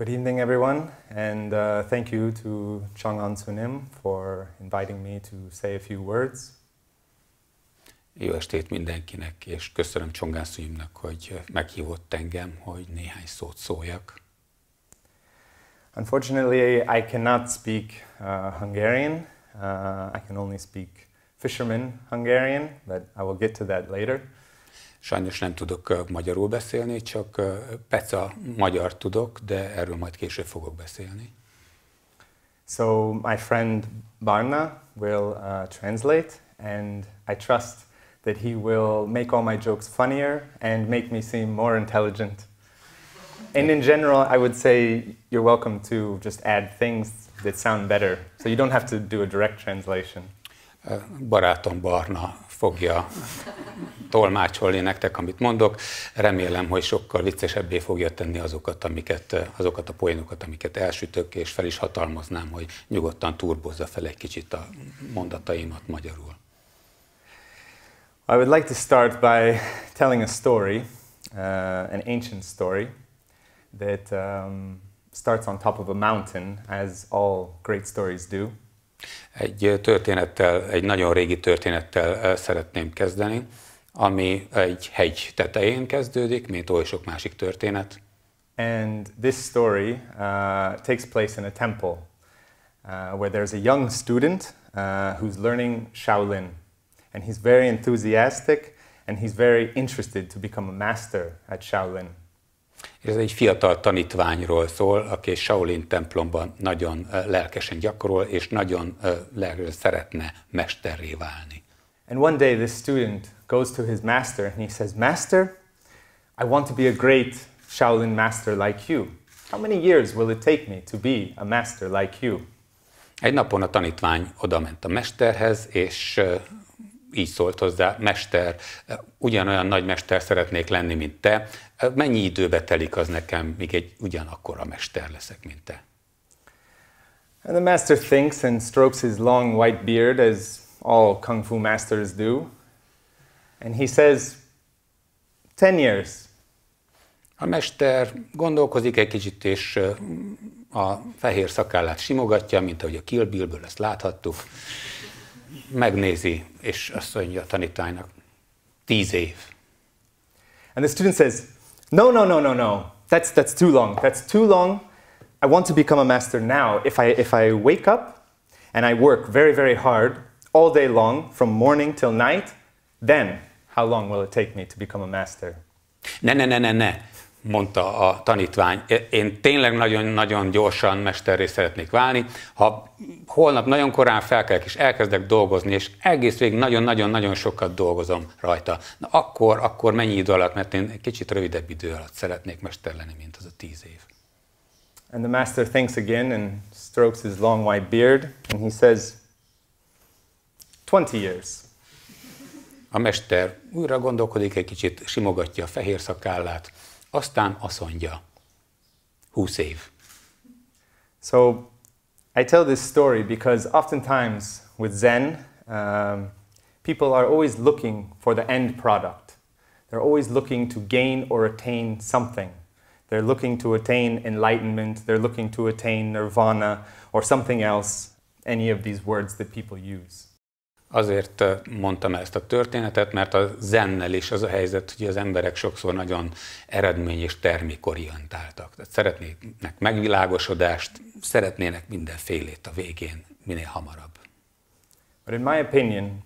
Good evening, everyone, and uh, thank you to Chang'an Sunim for inviting me to say a few words. Jó estét mindenkinek, és köszönöm Csongán Szünyimnak, hogy meghívott engem, hogy néhány szót szóljak. Unfortunately, I cannot speak uh, Hungarian. Uh, I can only speak fisherman Hungarian, but I will get to that later. Sajnos nem tudok magyarul beszélni, csak peca magyar tudok, de erről majd később fogok beszélni. So my friend Barna will uh, translate and I trust that he will make all my jokes funnier and make me seem more intelligent. And in general, I would say you're welcome to just add things that sound better. So you don't have to do a direct translation. Barátom Barna fogja tolmácsolni nektek, amit mondok. Remélem, hogy sokkal viccesebbé fogja tenni azokat, amiket, azokat a poénokat, amiket elsütök, és fel is hatalmaznám, hogy nyugodtan turbozza fel egy kicsit a mondataimat magyarul. I would like to start by telling a story, uh, an ancient story, that um, starts on top of a mountain, as all great stories do. Egy történettel, egy nagyon régi történettel szeretném kezdeni, ami egy hegy tetején kezdődik, mint oly sok másik történet. And this story uh, takes place in a temple uh, where there's a young student uh, who's learning Shaolin. And he's very enthusiastic and he's very interested to become a master at Shaolin és ez egy fiatal tanítványról szól, aki Shaolin templomban nagyon lelkesen gyakorol, és nagyon lelkesen szeretne mesterré válni. And one day this student goes to his master and he says, Master, I want to be a great Shaolin master like you. How many years will it take me to be a master like you? Egy napon a tanítvány odament a mesterhez, és így szólt hozzá, mester, ugyanolyan nagy mester szeretnék lenni, mint te, mennyi időbe telik az nekem, míg egy ugyanakkora mester leszek, mint te? And the master thinks and strokes his long white beard, as all kung fu masters do. And he says, ten years. A mester gondolkozik egy kicsit, és a fehér szakállát simogatja, mint ahogy a Kill Bill-ből ezt láthattuk. megnézi, és azt mondja a tanítványnak, tíz év. And the student says, no, no, no, no, no, that's, that's too long, that's too long. I want to become a master now. If I, if I wake up and I work very, very hard all day long, from morning till night, then how long will it take me to become a master? Ne, ne, ne, ne, ne. mondta a tanítvány, én tényleg nagyon-nagyon gyorsan mesterré szeretnék válni, ha holnap nagyon korán felkelek és elkezdek dolgozni, és egész végig nagyon-nagyon-nagyon sokat dolgozom rajta, na akkor, akkor mennyi idő alatt, mert én egy kicsit rövidebb idő alatt szeretnék mester lenni, mint az a tíz év. And the master thinks again and strokes his long white beard, and he says, 20 years. A mester újra gondolkodik egy kicsit, simogatja a fehér szakállát, aztán asszonyja. Húsz év. So I tell this story because oftentimes with Zen, um, people are always looking for the end product. They're always looking to gain or attain something. They're looking to attain enlightenment, they're looking to attain nirvana or something else, any of these words that people use. Azért mondtam ezt a történetet, mert a zennel is az a helyzet, hogy az emberek sokszor nagyon eredmény és termékorientáltak. Tehát szeretnének megvilágosodást, szeretnének mindenfélét a végén, minél hamarabb. But in my opinion,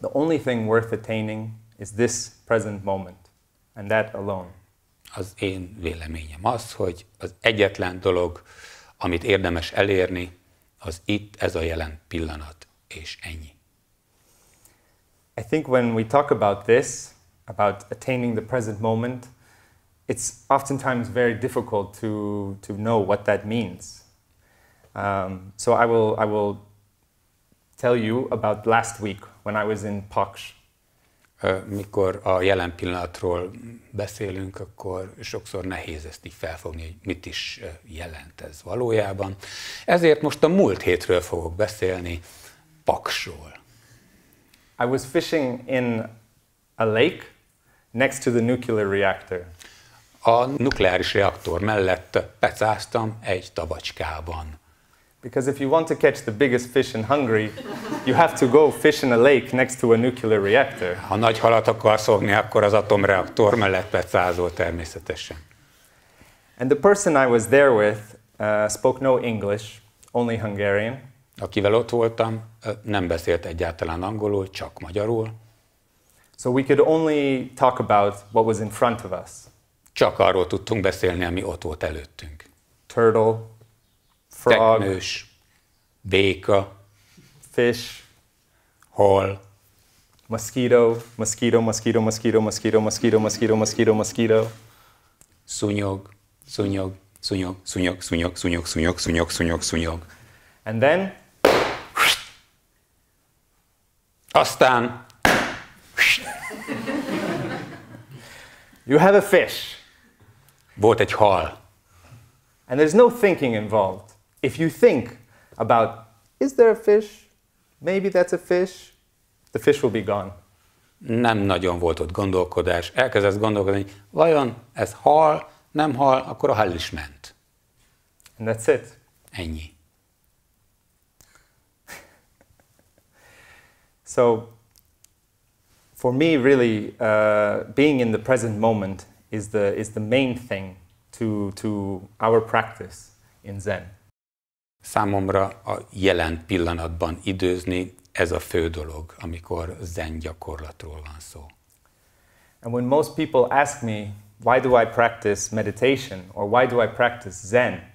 the only thing worth attaining is this present moment, and that alone. Az én véleményem az, hogy az egyetlen dolog, amit érdemes elérni, az itt ez a jelen pillanat, és ennyi. I think when we talk about this, about attaining the present moment, it's oftentimes very difficult to, to know what that means. Um, so I will, I will tell you about last week when I was in Paksh. Mikor a jelen pillanatról beszélünk, akkor sokszor nehéz ezt így felfogni, hogy mit is jelent ez valójában. Ezért most a múlt hétről fogok beszélni, Paksról. I was fishing in a lake next to the nuclear reactor. A nukleáris reaktor mellett pecáztam egy tavacskában. Because if you want to catch the biggest fish in Hungary, you have to go fish in a lake next to a nuclear reactor. Ha nagy halat akarsz fogni, akkor az atomreaktor mellett pecázol természetesen. And the person I was there with uh, spoke no English, only Hungarian akivel ott voltam, nem beszélt egyáltalán angolul, csak magyarul. So we could only talk about what was in front of us. Csak arról tudtunk beszélni, ami ott volt előttünk. Turtle, frog, teknős, béka, fish, hol, mosquito, mosquito, mosquito, mosquito, mosquito, mosquito, mosquito, mosquito, mosquito. sunyog, sunyog, sunyog, sunyog, sunyog, sunyog, sunyog, sunyog, sunyog, szúnyog. And then Aztán... You have a fish. Volt egy hal. And there's no thinking involved. If you think about, is there a fish? Maybe that's a fish. The fish will be gone. Nem nagyon volt ott gondolkodás. Elkezdett gondolkodni, vajon ez hal, nem hal, akkor a hal is ment. And that's it. Ennyi. So for me, really, uh, being in the present moment is the, is the main thing to, to our practice in Zen. Számomra a jelen pillanatban időzni ez a fő dolog, amikor zen gyakorlatról van szó. And when most people ask me, why do I practice meditation or why do I practice zen?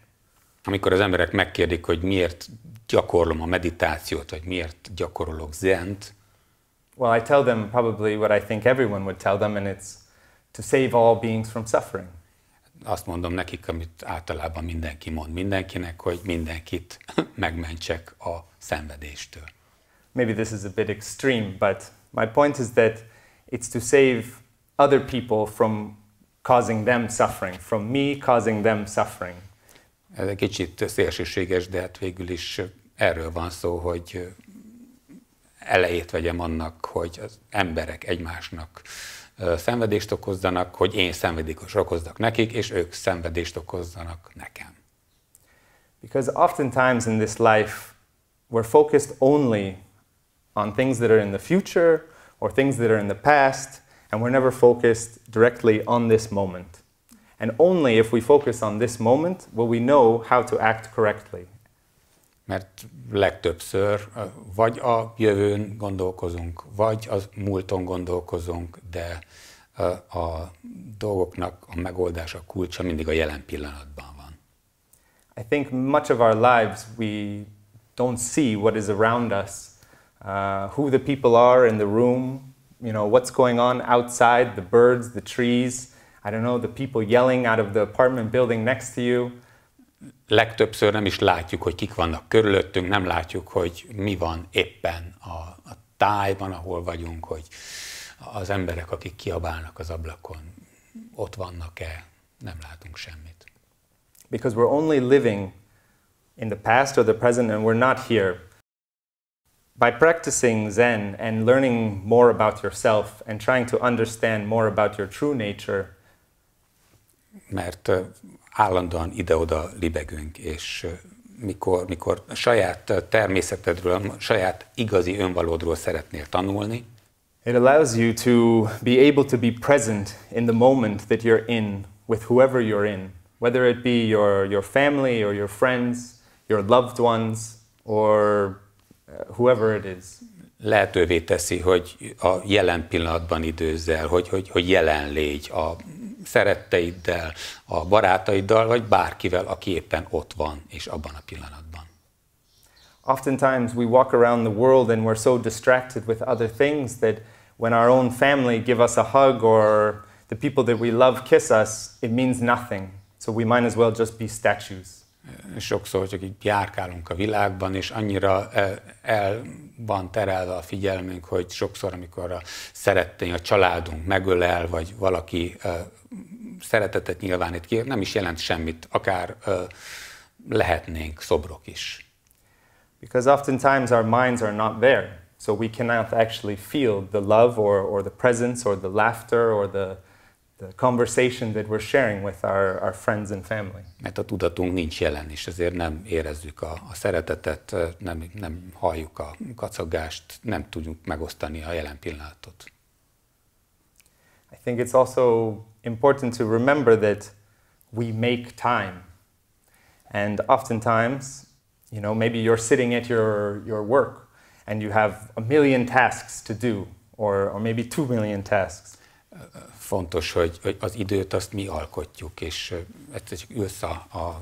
Amikor az emberek megkérdik, hogy miért gyakorlom a meditációt, vagy miért gyakorolok zent. Well, I tell them probably what I think everyone would tell them, and it's to save all beings from suffering. Azt mondom nekik, amit általában mindenki mond mindenkinek, hogy mindenkit megmentsek a szenvedéstől. Maybe this is a bit extreme, but my point is that it's to save other people from causing them suffering, from me causing them suffering. Ez egy Kicsit szélsőséges, de hát végül is erről van szó, hogy elejét vegyem annak, hogy az emberek egymásnak szenvedést okozzanak, hogy én szenvedést okozzak nekik, és ők szenvedést okozzanak nekem. Because oftentimes in this life, we're focused only on things that are in the future or things that are in the past, and we're never focused directly on this moment. And only if we focus on this moment will we know how to act correctly. Mert legtöbbször vagy a jövőn gondolkozunk, vagy a múlton gondolkozunk, de a dolgoknak a megoldása kulcsa mindig a jelen pillanatban van. I think much of our lives we don't see what is around us, uh, who the people are in the room, you know, what's going on outside, the birds, the trees, I don't know, the people yelling out of the apartment building next to you. Legtöbbször nem is látjuk, hogy kik vannak körülöttünk, nem látjuk, hogy mi van éppen a, a tájban, ahol vagyunk, hogy az emberek, akik kiabálnak az ablakon, ott vannak-e, nem látunk semmit. Because we're only living in the past or the present and we're not here. By practicing Zen and learning more about yourself and trying to understand more about your true nature, mert állandóan ide-oda libegünk, és mikor, mikor a saját természetedről, a saját igazi önvalódról szeretnél tanulni. It allows you to be able to be present in the moment that you're in with whoever you're in, whether it be your, your family or your friends, your loved ones, or uh, whoever it is. Lehetővé teszi, hogy a jelen pillanatban időzzel, hogy, hogy, hogy jelen légy a szeretteiddel, a barátaiddal, vagy bárkivel, aki éppen ott van és abban a pillanatban. Oftentimes we walk around the world and we're so distracted with other things that when our own family give us a hug or the people that we love kiss us, it means nothing. So we might as well just be statues. Sokszor csak így járkálunk a világban, és annyira el, el van terelve a figyelmünk, hogy sokszor, amikor a szerettény, a családunk megölel, vagy valaki e, szeretetet nyilvánít ki, nem is jelent semmit, akár uh, lehetnénk szobrok is. Because oftentimes our minds are not there, so we cannot actually feel the love or, or the presence or the laughter or the, the conversation that we're sharing with our, our friends and family. Mert a tudatunk nincs jelen, és ezért nem érezzük a, a szeretetet, nem, nem halljuk a kacagást, nem tudjuk megosztani a jelen pillanatot. I think it's also important to remember that we make time. And oftentimes, you know, maybe you're sitting at your, your work and you have a million tasks to do, or, or maybe two million tasks. Fontos, hogy, hogy az időt azt mi alkotjuk, és egyszer csak ülsz a, a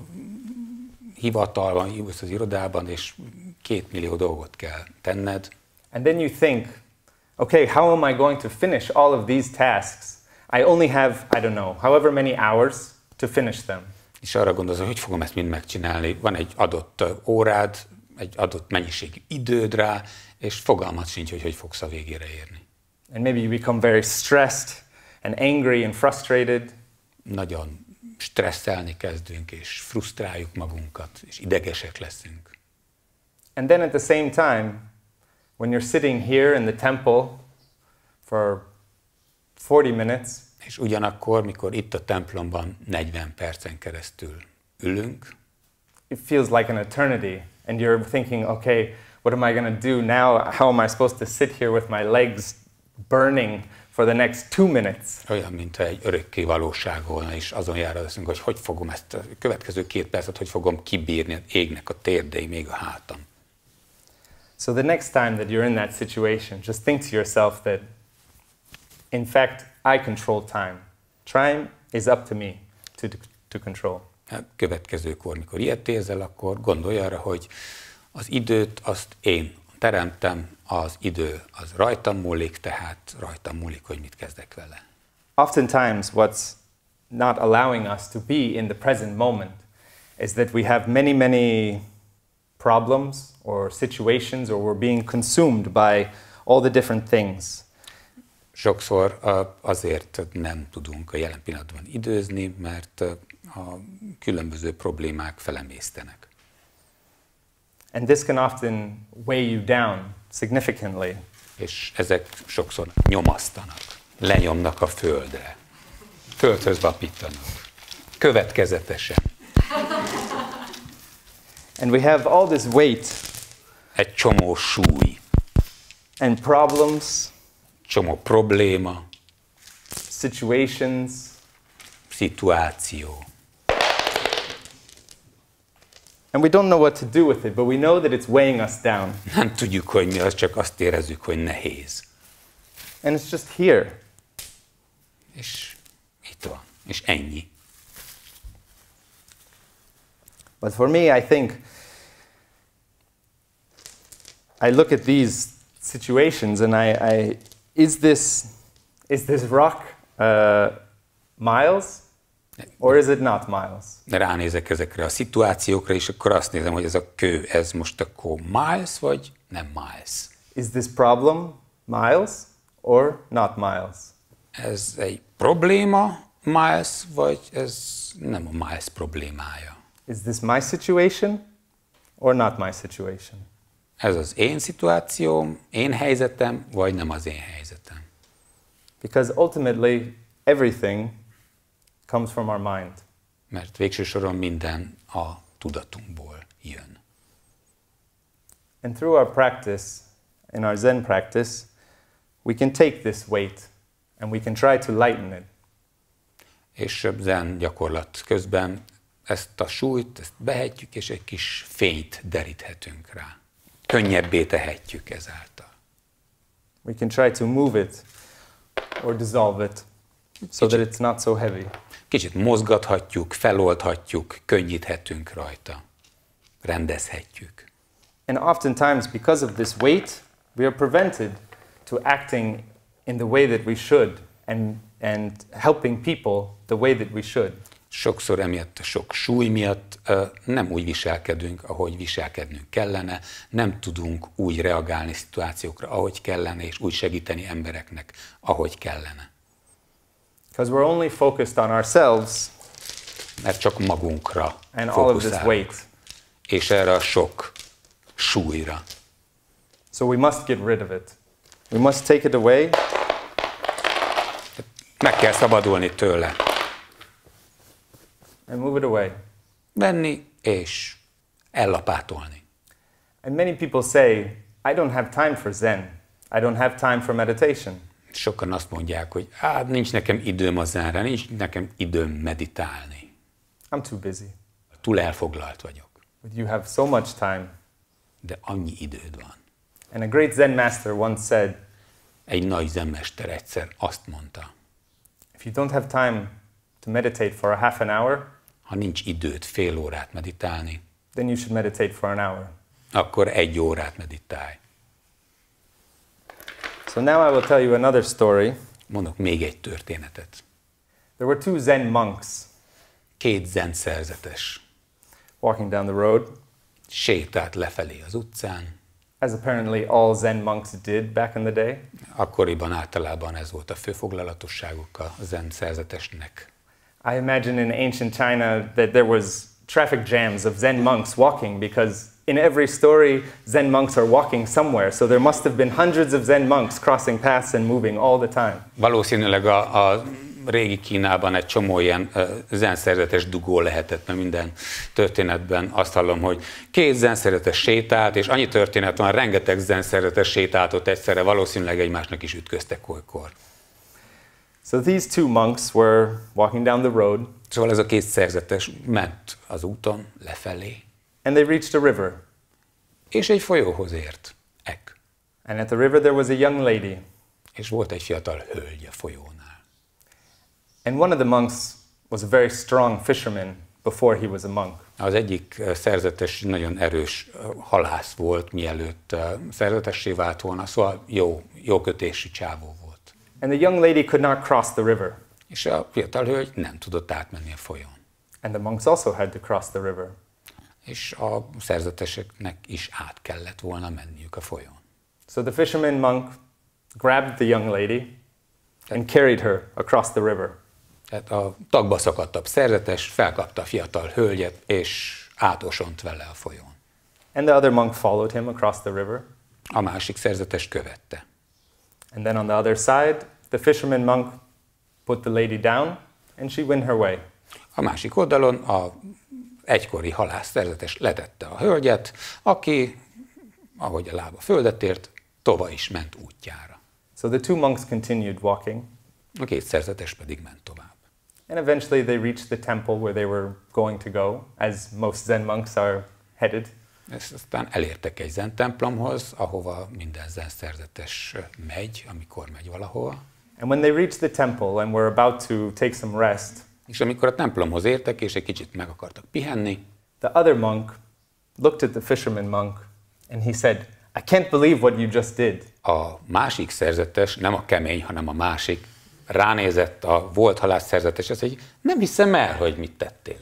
hivatalban, ülsz az irodában, és két millió dolgot kell tenned. And then you think, okay, how am I going to finish all of these tasks? I only have, I don't know, however many hours to finish them. És arra gondolsz, hogy fogom ezt mind megcsinálni. Van egy adott órád, egy adott mennyiség időd rá, és fogalmat sincs, hogy hogy fogsz a végére érni. And maybe you become very stressed and angry and frustrated. Nagyon stresszelni kezdünk, és frusztráljuk magunkat, és idegesek leszünk. And then at the same time, when you're sitting here in the temple for 40 minutes. És ugyanakkor, mikor itt a templomban 40 percen keresztül ülünk, it feels like an eternity and you're thinking, okay, what am I going to do now? How am I supposed to sit here with my legs burning for the next two minutes. Olyan, mint egy örökké valóság volna, és azon jár az hogy hogy fogom ezt a következő két percet, hogy fogom kibírni, égnek a térdei, még a hátam. So the next time that you're in that situation, just think to yourself that In fact, I control time. Time is up to me to, to control. Hát következőkor, mikor ilyet érzel, akkor gondolj arra, hogy az időt azt én teremtem, az idő az rajtam múlik, tehát rajtam múlik, hogy mit kezdek vele. Oftentimes what's not allowing us to be in the present moment is that we have many, many problems or situations or we're being consumed by all the different things sokszor azért nem tudunk a jelen pillanatban időzni, mert a különböző problémák felemésztenek. And this can often weigh you down significantly. És ezek sokszor nyomasztanak, lenyomnak a földre, földhöz vapítanak, következetesen. And we have all this weight. Egy csomó súly. And problems csomó probléma, situations, szituáció. And we don't know what to do with it, but we know that it's weighing us down. Nem tudjuk, hogy mi az, csak azt érezzük, hogy nehéz. And it's just here. És itt van. És ennyi. But for me, I think I look at these situations and I, I is this is this rock uh, miles? Or is it not miles? Ránézek ezekre a szituációkra, és akkor azt nézem, hogy ez a kő, ez most akkor miles, vagy nem miles? Is this problem miles or not miles? Ez egy probléma, miles, vagy ez nem a miles problémája? Is this my situation or not my situation? ez az én szituációm, én helyzetem, vagy nem az én helyzetem. Because ultimately everything comes from our mind. Mert végső soron minden a tudatunkból jön. And through our practice, in our Zen practice, we can take this weight and we can try to lighten it. És Zen gyakorlat közben ezt a súlyt, ezt behetjük, és egy kis fényt deríthetünk rá könnyebbé tehetjük ezáltal. We can try to move it or dissolve it so that it's not so heavy. Kicsit mozgathatjuk, feloldhatjuk, könnyíthetünk rajta, rendezhetjük. And oftentimes, because of this weight, we are prevented to acting in the way that we should and, and helping people the way that we should sokszor emiatt a sok súly miatt nem úgy viselkedünk, ahogy viselkednünk kellene, nem tudunk úgy reagálni szituációkra, ahogy kellene, és úgy segíteni embereknek, ahogy kellene. Because we're only focused on ourselves. Mert csak magunkra and all of this weight. És erre a sok súlyra. So we must get rid of it. We must take it away. Meg kell szabadulni tőle. And move it away. Venni és ellapátolni. And many people say, I don't have time for zen. I don't have time for meditation. Sokan azt mondják, hogy hát nincs nekem időm az zenre, nincs nekem időm meditálni. I'm too busy. Túl elfoglalt vagyok. But you have so much time. De annyi időd van. And a great Zen master once said, egy nagy zenmester egyszer azt mondta, If you don't have time to meditate for a half an hour, ha nincs időt fél órát meditálni, then you should meditate for an hour. akkor egy órát meditálj. So now I will tell you another story. Mondok még egy történetet. There were two Zen monks. Két zen szerzetes. Walking down the road. Sétált lefelé az utcán. As apparently all Zen monks did back in the day. Akkoriban általában ez volt a főfoglalatosságuk a zen szerzetesnek. I imagine in ancient China that there was traffic jams of Zen monks walking because in every story, Zen monks are walking somewhere, so there must have been hundreds of Zen monks crossing paths and moving all the time. Valószínűleg a, a régi Kínában egy csomó ilyen uh, zenszerzetes dugó lehetett, mert minden történetben azt hallom, hogy két zenszerzetes sétált, és annyi történet van, rengeteg zenszerzetes sétáltott egyszerre, valószínűleg egymásnak is ütköztek olykor. So these two monks were walking down the road. Szóval ez a két szerzetes ment az úton lefelé. And they reached a river. És egy folyóhoz ért. Ek. And at the river there was a young lady. És volt egy fiatal hölgy a folyónál. And one of the monks was a very strong fisherman before he was a monk. Az egyik eh, szerzetes nagyon erős eh, halász volt, mielőtt eh, szerzetessé vált volna, szóval jó, jó kötésű csávó volt. And the young lady could not cross the river. És a fiatal hölgy nem tudott átmenni a folyón. And the monks also had to cross the river. És a szerzeteseknek is át kellett volna menniük a folyón. So the fisherman monk grabbed the young lady and carried her across the river. Tehát a tagba szakadtabb szerzetes felkapta a fiatal hölgyet, és átosont vele a folyón. And the other monk followed him across the river. A másik szerzetes követte. And then on the other side, The fisherman monk put the lady down, and she went her way. A másik oldalon a egykori halász szerzetes letette a hölgyet, aki, ahogy a lába földet ért, tova is ment útjára. So the two monks continued walking. A két szerzetes pedig ment tovább. And eventually they reached the temple where they were going to go, as most Zen monks are headed. És aztán elértek egy zen templomhoz, ahova minden zen szerzetes megy, amikor megy valahova. And when they reached the temple and were about to take some rest, és amikor a templomhoz értek, és egy kicsit meg akartak pihenni, the other monk looked at the fisherman monk and he said, I can't believe what you just did. A másik szerzetes, nem a kemény, hanem a másik, ránézett a volt halász szerzetes, azt egy nem hiszem el, hogy mit tettél.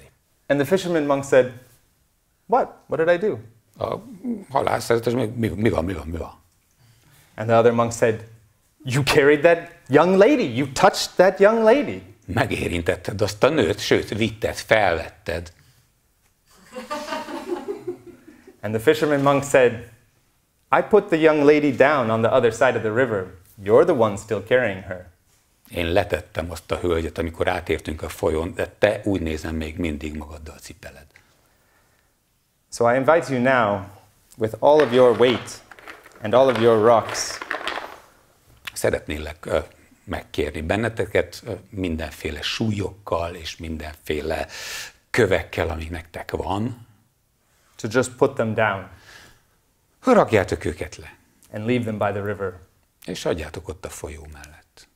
And the fisherman monk said, What? What did I do? A halász szerzetes, mi, mi van, mi van, mi van? And the other monk said, You carried that young lady, you touched that young lady. Megérintetted azt a nőt, sőt, vitted, felvetted. And the fisherman monk said, I put the young lady down on the other side of the river. You're the one still carrying her. Én letettem azt a hölgyet, amikor átértünk a folyón, de te úgy nézem még mindig magaddal cipeled. So I invite you now, with all of your weight and all of your rocks, szeretnélek megkérni benneteket mindenféle súlyokkal és mindenféle kövekkel, ami nektek van. To just put them down. Rakjátok őket le. And leave them by the river. És adjátok ott a folyó mellett.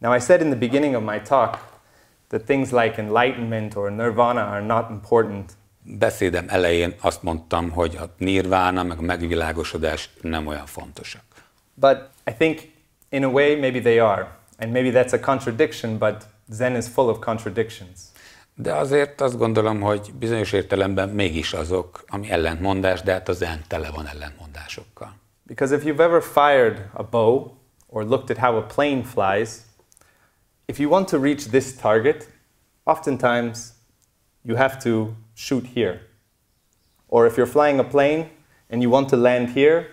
Now I said in the beginning of my talk that things like enlightenment or nirvana are not important. Beszédem elején azt mondtam, hogy a nirvána meg a megvilágosodás nem olyan fontosak. But I think in a way, maybe they are. And maybe that's a contradiction, but Zen is full of contradictions. De azért azt gondolom, hogy bizonyos értelemben mégis azok, ami ellentmondás, de hát Zen tele van ellentmondásokkal. Because if you've ever fired a bow or looked at how a plane flies, if you want to reach this target, oftentimes you have to shoot here. Or if you're flying a plane and you want to land here,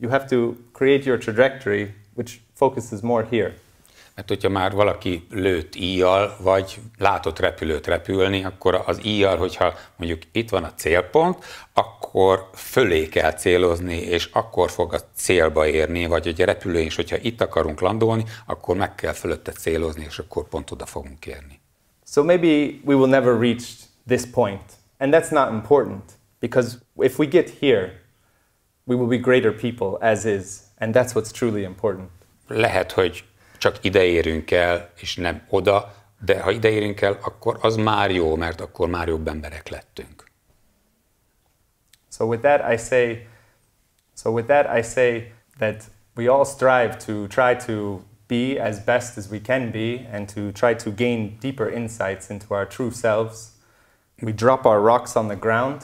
you have to create your trajectory, which focuses more here. Mert hogyha már valaki lőtt íjjal, vagy látott repülőt repülni, akkor az íjjal, hogyha mondjuk itt van a célpont, akkor fölé kell célozni, és akkor fog a célba érni, vagy hogy a repülőn is, hogyha itt akarunk landolni, akkor meg kell fölötte célozni, és akkor pont oda fogunk érni. So maybe we will never reach this point, and that's not important, because if we get here, we will be greater people as is, and that's what's truly important lehet, hogy csak ide érünk el, és nem oda, de ha ide érünk el, akkor az már jó, mert akkor már jobb emberek lettünk. So with that I say, so with that I say that we all strive to try to be as best as we can be and to try to gain deeper insights into our true selves. We drop our rocks on the ground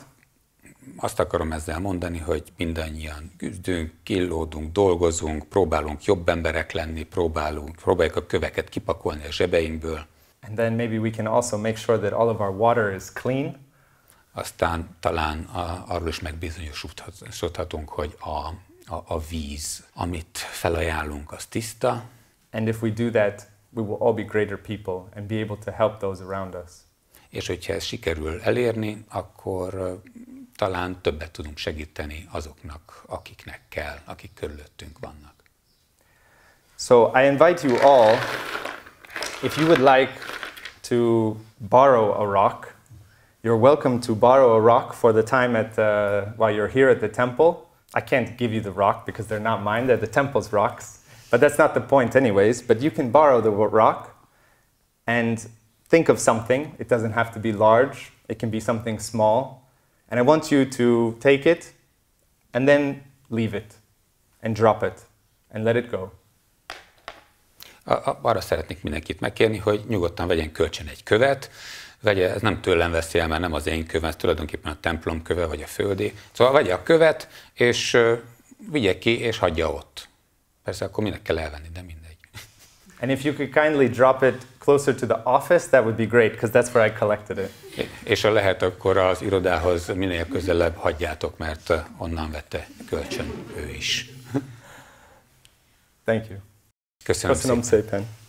azt akarom ezzel mondani, hogy mindannyian küzdünk, killódunk, dolgozunk, próbálunk jobb emberek lenni, próbálunk, próbáljuk a köveket kipakolni a zsebeinkből. And then maybe we can also make sure that all of our water is clean. Aztán talán a, arról is megbizonyosodhatunk, hogy a, a, a víz, amit felajánlunk, az tiszta. And if we do that, we will all be greater people and be able to help those around us. És hogyha ez sikerül elérni, akkor talán többet tudunk segíteni azoknak, akiknek kell, akik körülöttünk vannak. So I invite you all, if you would like to borrow a rock, you're welcome to borrow a rock for the time at, uh, while you're here at the temple. I can't give you the rock because they're not mine, they're the temple's rocks. But that's not the point, anyways. But you can borrow the rock and think of something. It doesn't have to be large, it can be something small. And I want you to take it and then leave it, and drop it, and let it go. Arra szeretnék mindenkit megkérni, hogy nyugodtan vegyen kölcsön egy követ, vegye, ez nem tőlem veszi el, mert nem az én kövem, ez tulajdonképpen a templom köve, vagy a földi. Szóval vegye a követ, és vigye ki, és hagyja ott. Persze akkor minek kell elvenni, de mindegy. And if you could kindly drop it closer to the office, that would be great, because that's where I collected it. És ha lehet, akkor az irodához minél közelebb hagyjátok, mert eh, onnan vette kölcsön ő is. Thank you. Köszönöm, Köszönöm szépen. szépen.